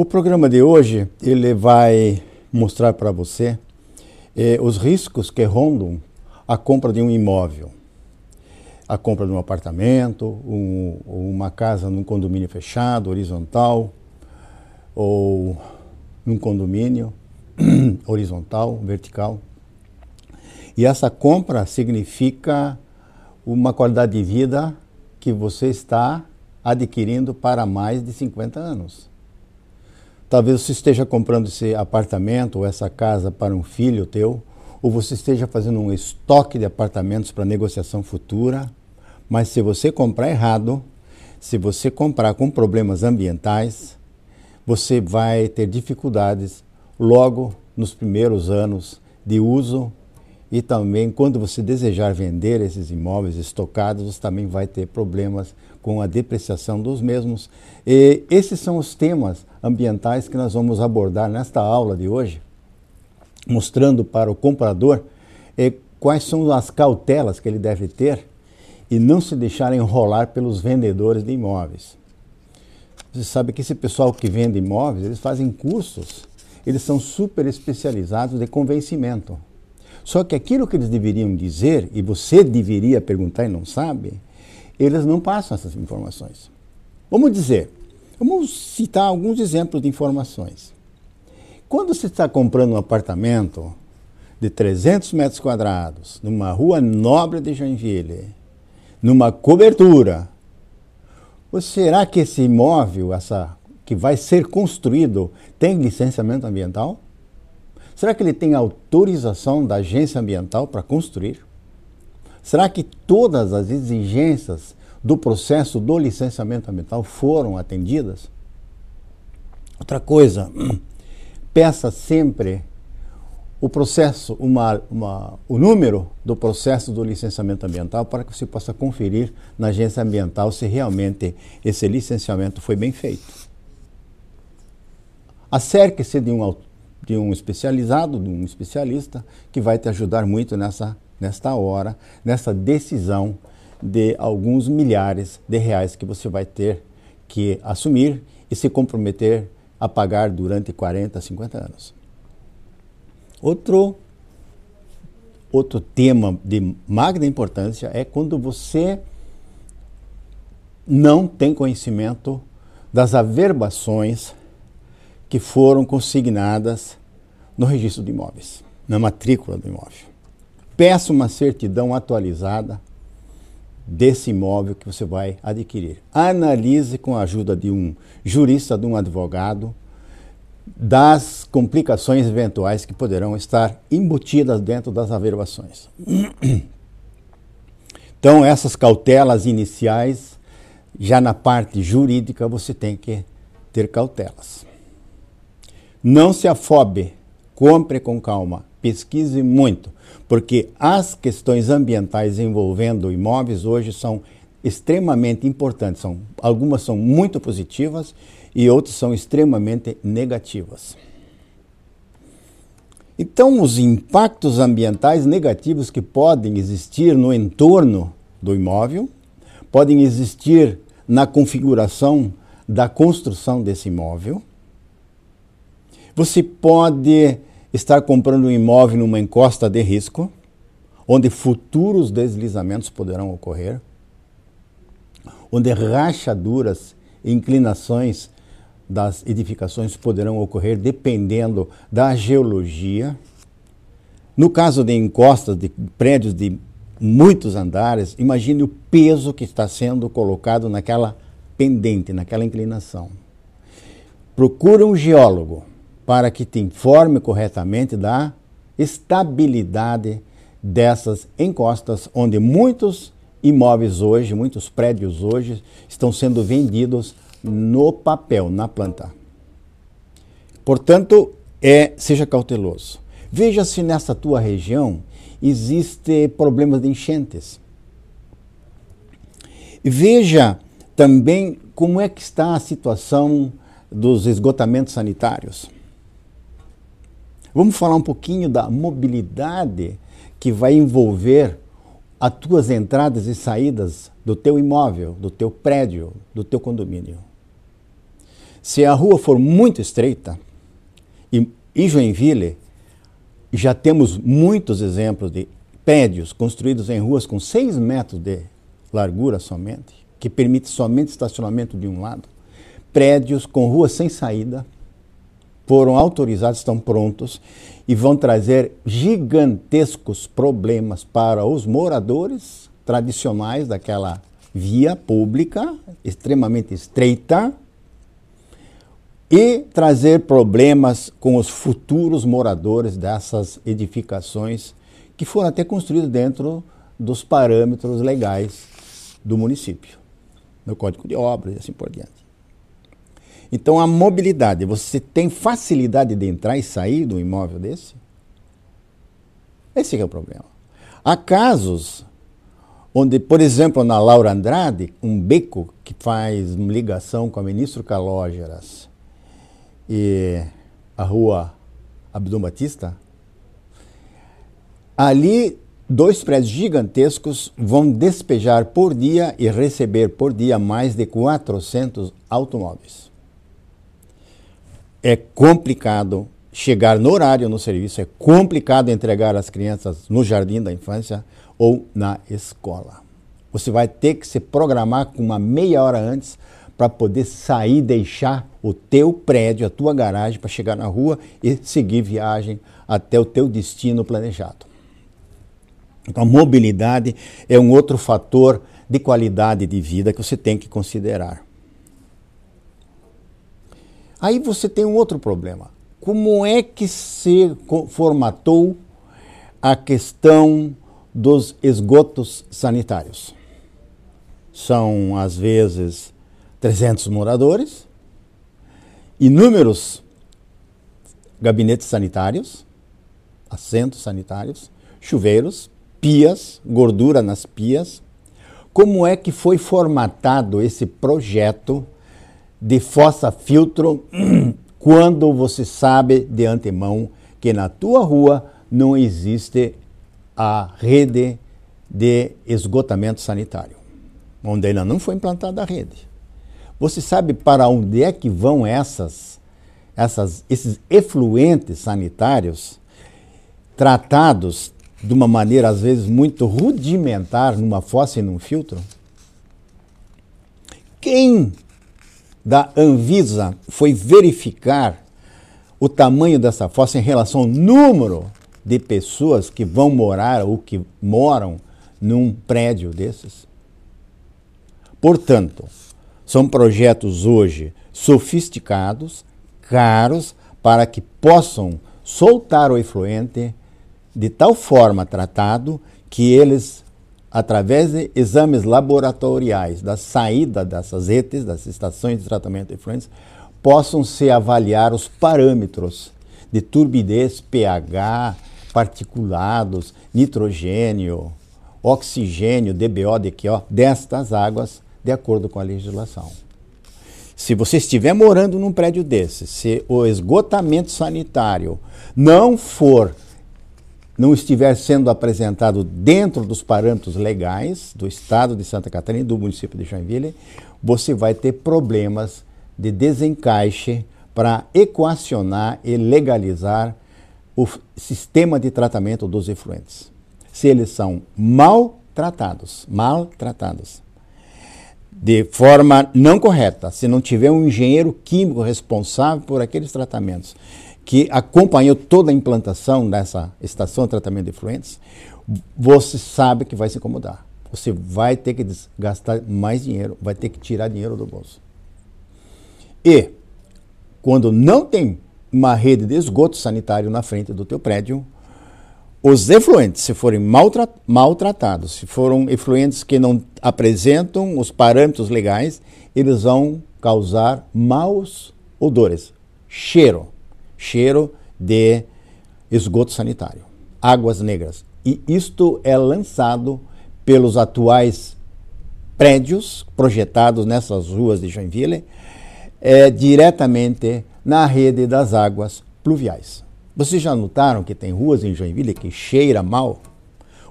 O programa de hoje ele vai mostrar para você eh, os riscos que rondam a compra de um imóvel, a compra de um apartamento, um, uma casa num condomínio fechado, horizontal, ou num condomínio horizontal, vertical. E essa compra significa uma qualidade de vida que você está adquirindo para mais de 50 anos. Talvez você esteja comprando esse apartamento ou essa casa para um filho teu, ou você esteja fazendo um estoque de apartamentos para negociação futura, mas se você comprar errado, se você comprar com problemas ambientais, você vai ter dificuldades logo nos primeiros anos de uso e também quando você desejar vender esses imóveis estocados, você também vai ter problemas com a depreciação dos mesmos. E esses são os temas ambientais que nós vamos abordar nesta aula de hoje, mostrando para o comprador eh, quais são as cautelas que ele deve ter e não se deixar enrolar pelos vendedores de imóveis. Você sabe que esse pessoal que vende imóveis, eles fazem cursos, eles são super especializados de convencimento. Só que aquilo que eles deveriam dizer, e você deveria perguntar e não sabe, eles não passam essas informações. Vamos dizer, vamos citar alguns exemplos de informações. Quando você está comprando um apartamento de 300 metros quadrados, numa rua nobre de Joinville, numa cobertura, será que esse imóvel, essa que vai ser construído, tem licenciamento ambiental? Será que ele tem autorização da agência ambiental para construir? Será que todas as exigências do processo do licenciamento ambiental foram atendidas? Outra coisa, peça sempre o processo, uma, uma, o número do processo do licenciamento ambiental para que você possa conferir na agência ambiental se realmente esse licenciamento foi bem feito. Acerque-se de um, de um especializado, de um especialista, que vai te ajudar muito nessa nesta hora, nessa decisão de alguns milhares de reais que você vai ter que assumir e se comprometer a pagar durante 40, 50 anos. Outro outro tema de magna importância é quando você não tem conhecimento das averbações que foram consignadas no registro de imóveis, na matrícula do imóvel peça uma certidão atualizada desse imóvel que você vai adquirir. Analise com a ajuda de um jurista, de um advogado, das complicações eventuais que poderão estar embutidas dentro das averbações. Então, essas cautelas iniciais, já na parte jurídica, você tem que ter cautelas. Não se afobe, compre com calma pesquise muito, porque as questões ambientais envolvendo imóveis hoje são extremamente importantes. São, algumas são muito positivas e outras são extremamente negativas. Então, os impactos ambientais negativos que podem existir no entorno do imóvel, podem existir na configuração da construção desse imóvel. Você pode estar comprando um imóvel numa encosta de risco, onde futuros deslizamentos poderão ocorrer, onde rachaduras e inclinações das edificações poderão ocorrer dependendo da geologia. No caso de encostas de prédios de muitos andares, imagine o peso que está sendo colocado naquela pendente, naquela inclinação. Procure um geólogo para que te informe corretamente da estabilidade dessas encostas, onde muitos imóveis hoje, muitos prédios hoje, estão sendo vendidos no papel, na planta. Portanto, é, seja cauteloso. Veja se nessa tua região existe problemas de enchentes. Veja também como é que está a situação dos esgotamentos sanitários. Vamos falar um pouquinho da mobilidade que vai envolver as tuas entradas e saídas do teu imóvel, do teu prédio, do teu condomínio. Se a rua for muito estreita, e em Joinville já temos muitos exemplos de prédios construídos em ruas com 6 metros de largura somente, que permite somente estacionamento de um lado, prédios com ruas sem saída, foram autorizados, estão prontos e vão trazer gigantescos problemas para os moradores tradicionais daquela via pública, extremamente estreita, e trazer problemas com os futuros moradores dessas edificações que foram até construídas dentro dos parâmetros legais do município, no Código de Obras e assim por diante. Então a mobilidade, você tem facilidade de entrar e sair de um imóvel desse? Esse é o problema. Há casos onde, por exemplo, na Laura Andrade, um beco que faz ligação com a ministro Calógeras e a rua Abdon Batista, ali dois prédios gigantescos vão despejar por dia e receber por dia mais de 400 automóveis é complicado chegar no horário no serviço, é complicado entregar as crianças no jardim da infância ou na escola. Você vai ter que se programar com uma meia hora antes para poder sair, deixar o teu prédio, a tua garagem para chegar na rua e seguir viagem até o teu destino planejado. Então, a mobilidade é um outro fator de qualidade de vida que você tem que considerar. Aí você tem um outro problema. Como é que se formatou a questão dos esgotos sanitários? São, às vezes, 300 moradores, inúmeros gabinetes sanitários, assentos sanitários, chuveiros, pias, gordura nas pias. Como é que foi formatado esse projeto de fossa filtro quando você sabe de antemão que na tua rua não existe a rede de esgotamento sanitário, onde ainda não foi implantada a rede. Você sabe para onde é que vão essas, essas esses efluentes sanitários tratados de uma maneira às vezes muito rudimentar numa fossa e num filtro? Quem da Anvisa foi verificar o tamanho dessa fossa em relação ao número de pessoas que vão morar ou que moram num prédio desses. Portanto, são projetos hoje sofisticados, caros, para que possam soltar o efluente de tal forma tratado que eles através de exames laboratoriais da saída dessas ETs, das estações de tratamento de influentes, possam se avaliar os parâmetros de turbidez, pH, particulados, nitrogênio, oxigênio, DBO, DQO, destas águas, de acordo com a legislação. Se você estiver morando num prédio desse, se o esgotamento sanitário não for não estiver sendo apresentado dentro dos parâmetros legais do Estado de Santa Catarina e do município de Joinville, você vai ter problemas de desencaixe para equacionar e legalizar o sistema de tratamento dos efluentes. Se eles são mal maltratados, de forma não correta, se não tiver um engenheiro químico responsável por aqueles tratamentos, que acompanhou toda a implantação dessa estação de tratamento de efluentes, você sabe que vai se incomodar. Você vai ter que gastar mais dinheiro, vai ter que tirar dinheiro do bolso. E quando não tem uma rede de esgoto sanitário na frente do teu prédio, os efluentes, se forem maltratados, se foram efluentes que não apresentam os parâmetros legais, eles vão causar maus odores, cheiro cheiro de esgoto sanitário, águas negras. E isto é lançado pelos atuais prédios projetados nessas ruas de Joinville é, diretamente na rede das águas pluviais. Vocês já notaram que tem ruas em Joinville que cheira mal?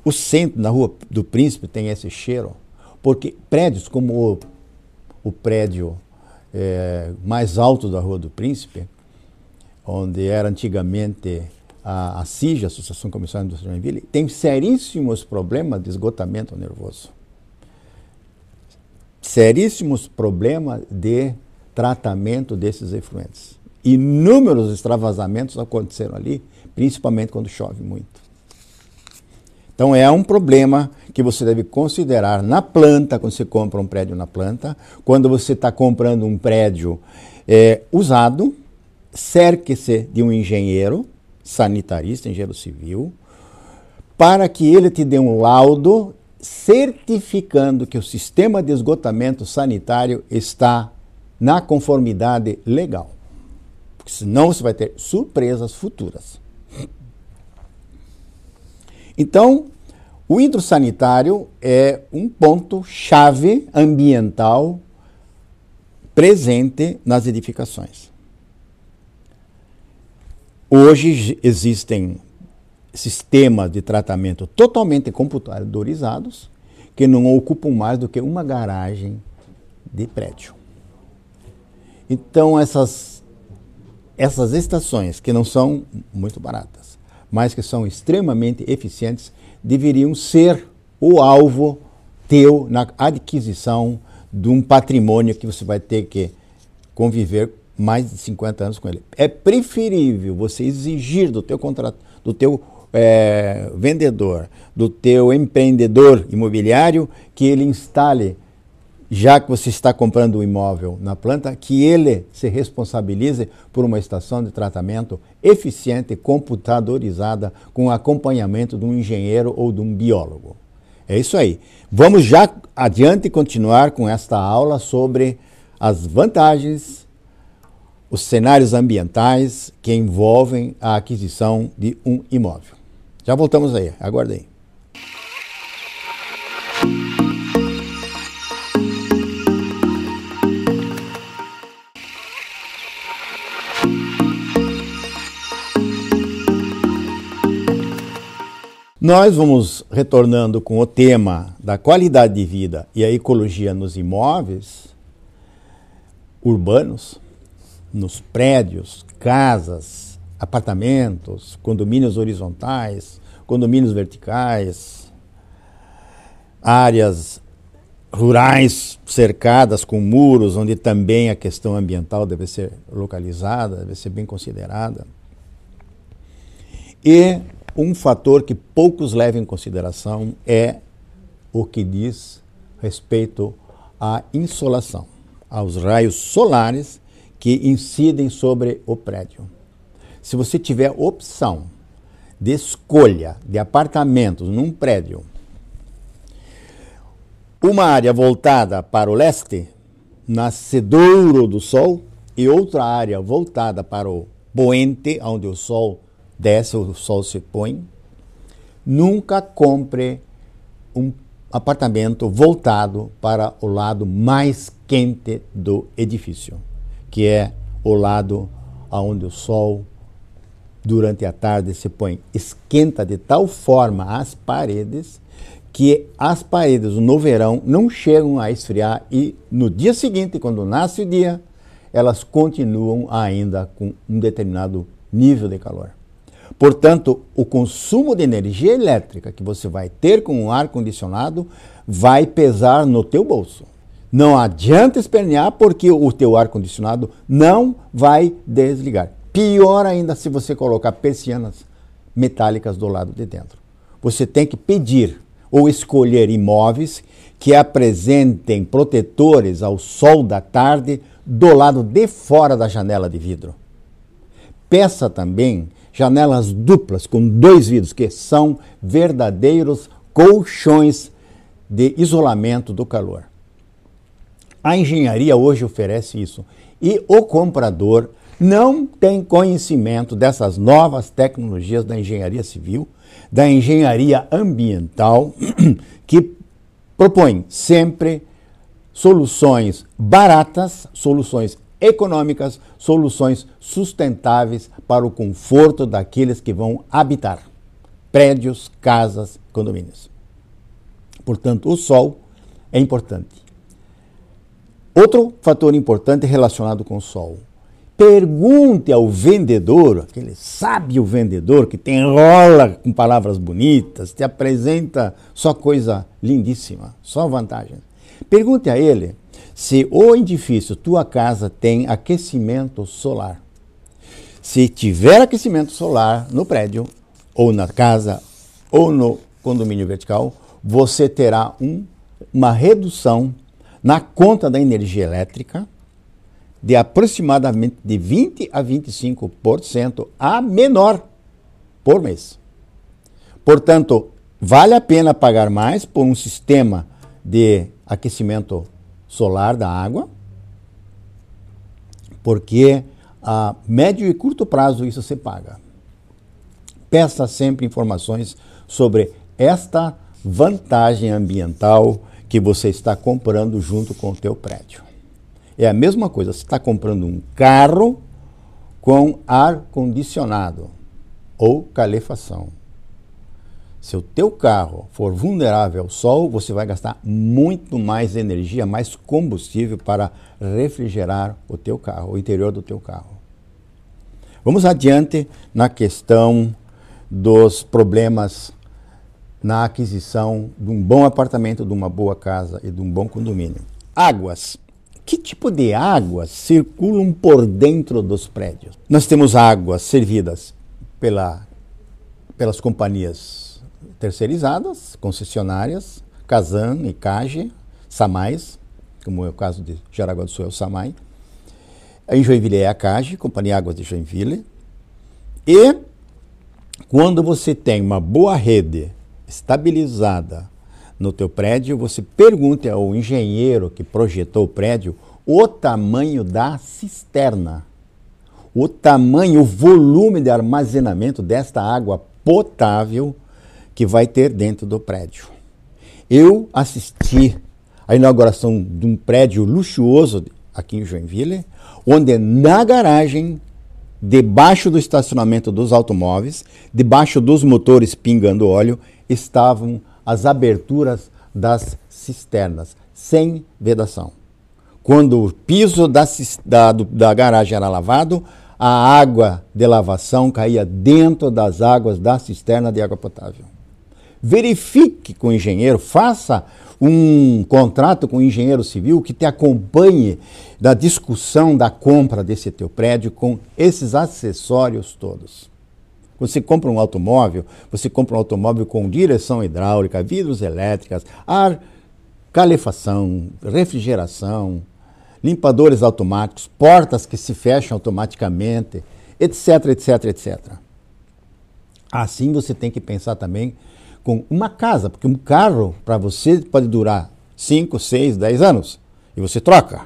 O centro da Rua do Príncipe tem esse cheiro, porque prédios como o, o prédio é, mais alto da Rua do Príncipe onde era antigamente a, a CIJ, Associação Comissária Industrial Joinville, tem seríssimos problemas de esgotamento nervoso. Seríssimos problemas de tratamento desses efluentes. Inúmeros extravasamentos aconteceram ali, principalmente quando chove muito. Então é um problema que você deve considerar na planta, quando você compra um prédio na planta, quando você está comprando um prédio é, usado, cerque-se de um engenheiro, sanitarista, engenheiro civil, para que ele te dê um laudo certificando que o sistema de esgotamento sanitário está na conformidade legal. Porque senão você vai ter surpresas futuras. Então, o hidrossanitário é um ponto chave ambiental presente nas edificações. Hoje existem sistemas de tratamento totalmente computadorizados que não ocupam mais do que uma garagem de prédio. Então essas essas estações que não são muito baratas, mas que são extremamente eficientes, deveriam ser o alvo teu na adquisição de um patrimônio que você vai ter que conviver mais de 50 anos com ele. É preferível você exigir do teu contrato, do teu é, vendedor, do teu empreendedor imobiliário, que ele instale, já que você está comprando um imóvel na planta, que ele se responsabilize por uma estação de tratamento eficiente, computadorizada, com acompanhamento de um engenheiro ou de um biólogo. É isso aí. Vamos já adiante continuar com esta aula sobre as vantagens os cenários ambientais que envolvem a aquisição de um imóvel. Já voltamos aí, aguardem. Nós vamos retornando com o tema da qualidade de vida e a ecologia nos imóveis urbanos nos prédios, casas, apartamentos, condomínios horizontais, condomínios verticais, áreas rurais cercadas com muros, onde também a questão ambiental deve ser localizada, deve ser bem considerada. E um fator que poucos levam em consideração é o que diz respeito à insolação, aos raios solares que incidem sobre o prédio. Se você tiver opção de escolha de apartamentos num prédio, uma área voltada para o leste, nascedouro do sol, e outra área voltada para o poente, onde o sol desce, o sol se põe, nunca compre um apartamento voltado para o lado mais quente do edifício que é o lado aonde o sol durante a tarde se põe, esquenta de tal forma as paredes que as paredes no verão não chegam a esfriar e no dia seguinte, quando nasce o dia, elas continuam ainda com um determinado nível de calor. Portanto, o consumo de energia elétrica que você vai ter com um ar condicionado vai pesar no teu bolso. Não adianta espernear porque o teu ar-condicionado não vai desligar. Pior ainda se você colocar persianas metálicas do lado de dentro. Você tem que pedir ou escolher imóveis que apresentem protetores ao sol da tarde do lado de fora da janela de vidro. Peça também janelas duplas com dois vidros, que são verdadeiros colchões de isolamento do calor. A engenharia hoje oferece isso. E o comprador não tem conhecimento dessas novas tecnologias da engenharia civil, da engenharia ambiental, que propõe sempre soluções baratas, soluções econômicas, soluções sustentáveis para o conforto daqueles que vão habitar prédios, casas, condomínios. Portanto, o sol é importante. Outro fator importante relacionado com o sol. Pergunte ao vendedor, aquele sábio vendedor que tem rola com palavras bonitas, te apresenta só coisa lindíssima, só vantagem. Pergunte a ele se o edifício, tua casa, tem aquecimento solar. Se tiver aquecimento solar no prédio, ou na casa, ou no condomínio vertical, você terá um, uma redução na conta da energia elétrica de aproximadamente de 20 a 25% a menor por mês. Portanto, vale a pena pagar mais por um sistema de aquecimento solar da água, porque a médio e curto prazo isso se paga. Peça sempre informações sobre esta vantagem ambiental que você está comprando junto com o teu prédio. É a mesma coisa, você está comprando um carro com ar-condicionado ou calefação. Se o teu carro for vulnerável ao sol, você vai gastar muito mais energia, mais combustível para refrigerar o teu carro, o interior do teu carro. Vamos adiante na questão dos problemas na aquisição de um bom apartamento, de uma boa casa e de um bom condomínio. Águas. Que tipo de águas circulam por dentro dos prédios? Nós temos águas servidas pela, pelas companhias terceirizadas, concessionárias, Kazan, Cage, Samais, como é o caso de Jaraguá do Sul, é o Samai. Em Joinville é a Cage, Companhia Águas de Joinville. E quando você tem uma boa rede estabilizada no teu prédio, você pergunte ao engenheiro que projetou o prédio o tamanho da cisterna, o tamanho, o volume de armazenamento desta água potável que vai ter dentro do prédio. Eu assisti a inauguração de um prédio luxuoso aqui em Joinville, onde na garagem debaixo do estacionamento dos automóveis, debaixo dos motores pingando óleo, estavam as aberturas das cisternas, sem vedação. Quando o piso da, da, da garagem era lavado, a água de lavação caía dentro das águas da cisterna de água potável. Verifique com o engenheiro, faça um contrato com o um engenheiro civil que te acompanhe da discussão da compra desse teu prédio com esses acessórios todos. Você compra um automóvel, você compra um automóvel com direção hidráulica, vidros elétricas, ar, calefação, refrigeração, limpadores automáticos, portas que se fecham automaticamente, etc, etc, etc. Assim você tem que pensar também com uma casa, porque um carro para você pode durar 5, 6, 10 anos e você troca.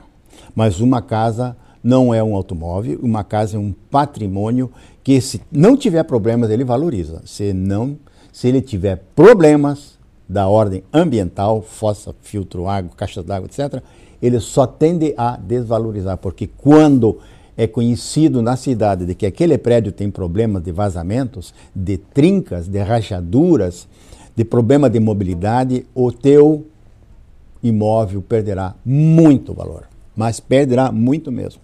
Mas uma casa não é um automóvel, uma casa é um patrimônio que se não tiver problemas ele valoriza. Se não, se ele tiver problemas da ordem ambiental, fossa, filtro, água, caixas d'água, etc, ele só tende a desvalorizar, porque quando é conhecido na cidade de que aquele prédio tem problemas de vazamentos, de trincas, de rachaduras, de problema de mobilidade, o teu imóvel perderá muito valor, mas perderá muito mesmo.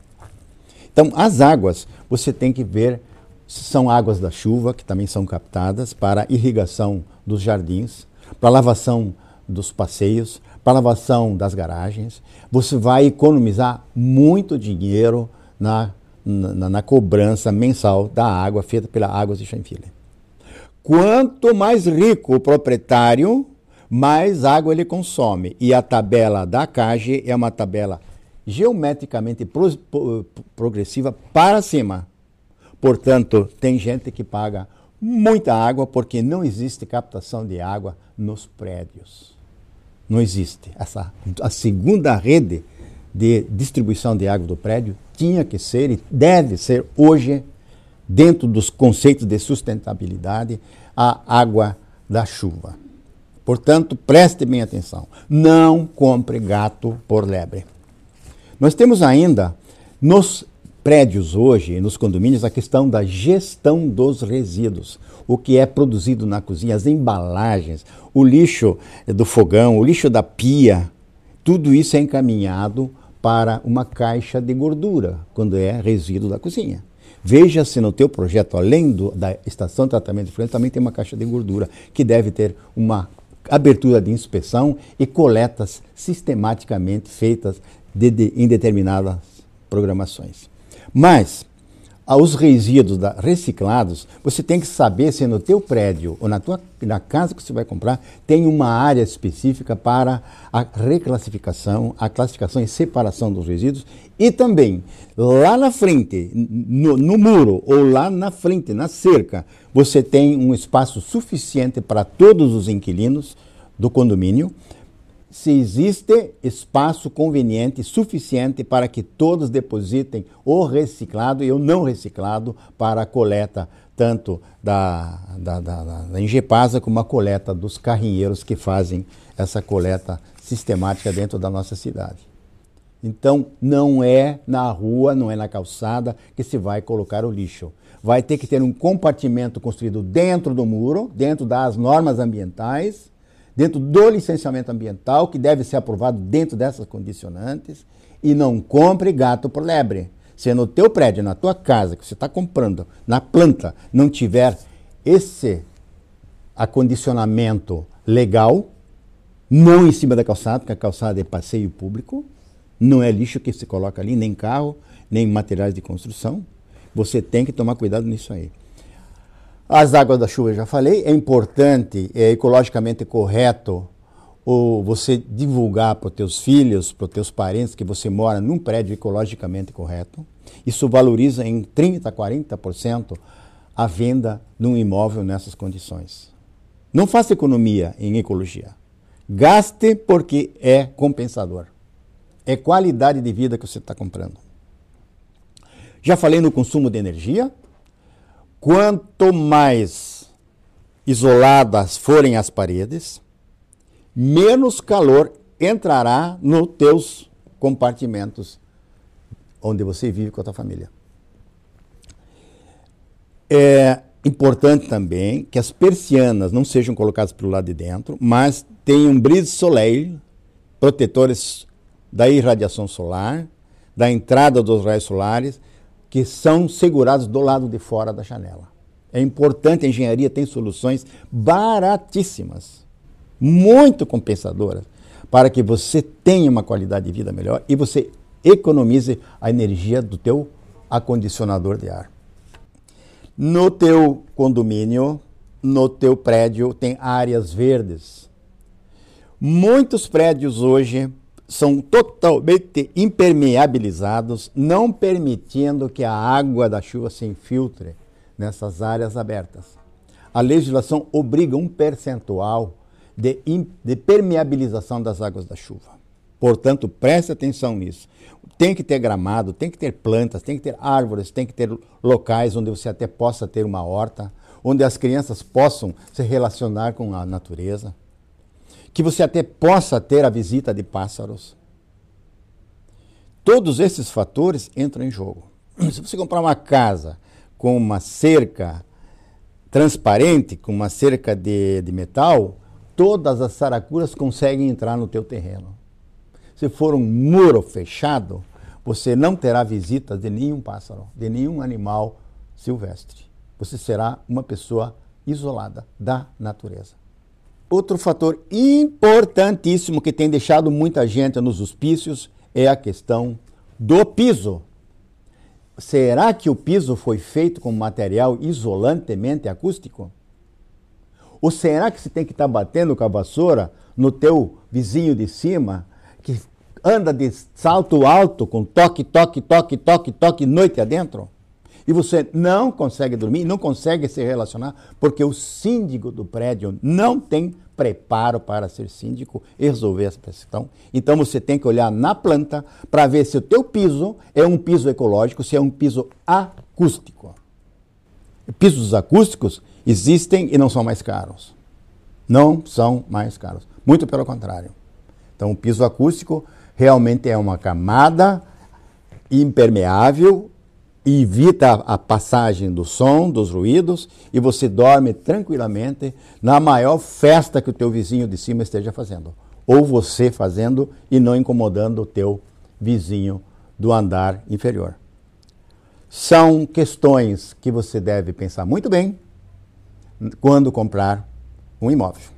Então, as águas, você tem que ver se são águas da chuva, que também são captadas para irrigação dos jardins, para lavação dos passeios, para lavação das garagens. Você vai economizar muito dinheiro na, na, na cobrança mensal da água feita pela Águas de Chanfile. Quanto mais rico o proprietário, mais água ele consome. E a tabela da CAGE é uma tabela geometricamente pro, pro, progressiva para cima. Portanto, tem gente que paga muita água porque não existe captação de água nos prédios. Não existe. Essa, a segunda rede de distribuição de água do prédio tinha que ser e deve ser hoje dentro dos conceitos de sustentabilidade, a água da chuva. Portanto, preste bem atenção. Não compre gato por lebre. Nós temos ainda nos prédios hoje, nos condomínios, a questão da gestão dos resíduos. O que é produzido na cozinha, as embalagens, o lixo do fogão, o lixo da pia, tudo isso é encaminhado para uma caixa de gordura, quando é resíduo da cozinha. Veja se no teu projeto, além do, da estação de tratamento de fluentes, também tem uma caixa de gordura, que deve ter uma abertura de inspeção e coletas sistematicamente feitas de, de, em determinadas programações. Mas aos resíduos da, reciclados, você tem que saber se no teu prédio ou na tua na casa que você vai comprar tem uma área específica para a reclassificação, a classificação e separação dos resíduos e também lá na frente, no, no muro ou lá na frente, na cerca, você tem um espaço suficiente para todos os inquilinos do condomínio se existe espaço conveniente suficiente para que todos depositem o reciclado e o não reciclado para a coleta tanto da, da, da, da Engepasa como a coleta dos carrinheiros que fazem essa coleta sistemática dentro da nossa cidade. Então, não é na rua, não é na calçada que se vai colocar o lixo. Vai ter que ter um compartimento construído dentro do muro, dentro das normas ambientais, dentro do licenciamento ambiental, que deve ser aprovado dentro dessas condicionantes, e não compre gato por lebre. Se no teu prédio, na tua casa, que você está comprando, na planta, não tiver esse acondicionamento legal, não em cima da calçada, porque a calçada é passeio público, não é lixo que se coloca ali, nem carro, nem materiais de construção. Você tem que tomar cuidado nisso aí. As águas da chuva, já falei, é importante, é ecologicamente correto ou você divulgar para os teus filhos, para os teus parentes que você mora num prédio ecologicamente correto. Isso valoriza em 30, 40% a venda de um imóvel nessas condições. Não faça economia em ecologia. Gaste porque é compensador. É qualidade de vida que você está comprando. Já falei no consumo de energia, Quanto mais isoladas forem as paredes, menos calor entrará nos teus compartimentos onde você vive com a tua família. É importante também que as persianas não sejam colocadas para o lado de dentro, mas tenham brise soleil, protetores da irradiação solar, da entrada dos raios solares que são segurados do lado de fora da janela. É importante, a engenharia tem soluções baratíssimas, muito compensadoras, para que você tenha uma qualidade de vida melhor e você economize a energia do teu acondicionador de ar. No teu condomínio, no teu prédio tem áreas verdes. Muitos prédios hoje são totalmente impermeabilizados, não permitindo que a água da chuva se infiltre nessas áreas abertas. A legislação obriga um percentual de, de permeabilização das águas da chuva. Portanto, preste atenção nisso. Tem que ter gramado, tem que ter plantas, tem que ter árvores, tem que ter locais onde você até possa ter uma horta, onde as crianças possam se relacionar com a natureza que você até possa ter a visita de pássaros. Todos esses fatores entram em jogo. Se você comprar uma casa com uma cerca transparente, com uma cerca de, de metal, todas as saracuras conseguem entrar no teu terreno. Se for um muro fechado, você não terá visitas de nenhum pássaro, de nenhum animal silvestre. Você será uma pessoa isolada da natureza. Outro fator importantíssimo que tem deixado muita gente nos hospícios é a questão do piso. Será que o piso foi feito com material isolantemente acústico? Ou será que você tem que estar tá batendo com a vassoura no teu vizinho de cima que anda de salto alto com toque, toque, toque, toque, toque noite adentro? e você não consegue dormir, não consegue se relacionar, porque o síndico do prédio não tem preparo para ser síndico e resolver essa questão. Então você tem que olhar na planta para ver se o teu piso é um piso ecológico, se é um piso acústico. Pisos acústicos existem e não são mais caros. Não são mais caros. Muito pelo contrário. Então o piso acústico realmente é uma camada impermeável evita a passagem do som, dos ruídos, e você dorme tranquilamente na maior festa que o teu vizinho de cima esteja fazendo, ou você fazendo e não incomodando o teu vizinho do andar inferior. São questões que você deve pensar muito bem quando comprar um imóvel.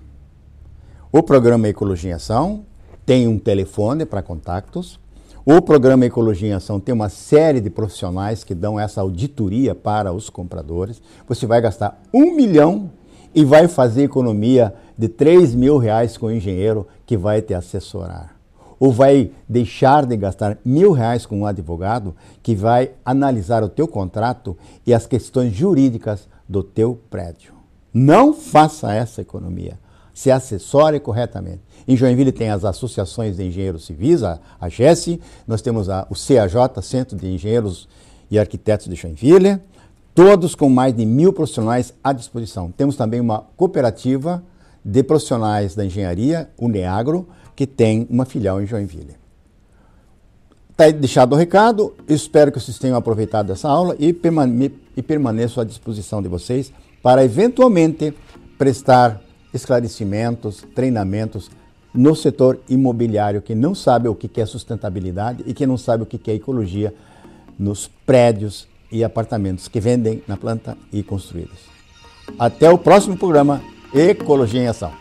O programa Ecologia em Ação tem um telefone para contatos o programa Ecologia em Ação tem uma série de profissionais que dão essa auditoria para os compradores. Você vai gastar um milhão e vai fazer economia de 3 mil reais com o engenheiro que vai te assessorar. Ou vai deixar de gastar mil reais com um advogado que vai analisar o teu contrato e as questões jurídicas do teu prédio. Não faça essa economia se assessore corretamente. Em Joinville tem as associações de engenheiros civis, a, a GES, nós temos a, o CAJ, Centro de Engenheiros e Arquitetos de Joinville, todos com mais de mil profissionais à disposição. Temos também uma cooperativa de profissionais da engenharia, o Neagro, que tem uma filial em Joinville. Está deixado o recado, espero que vocês tenham aproveitado essa aula e, permane e permaneço à disposição de vocês para eventualmente prestar esclarecimentos, treinamentos no setor imobiliário que não sabe o que é sustentabilidade e que não sabe o que é ecologia nos prédios e apartamentos que vendem na planta e construídos. Até o próximo programa Ecologia em Ação.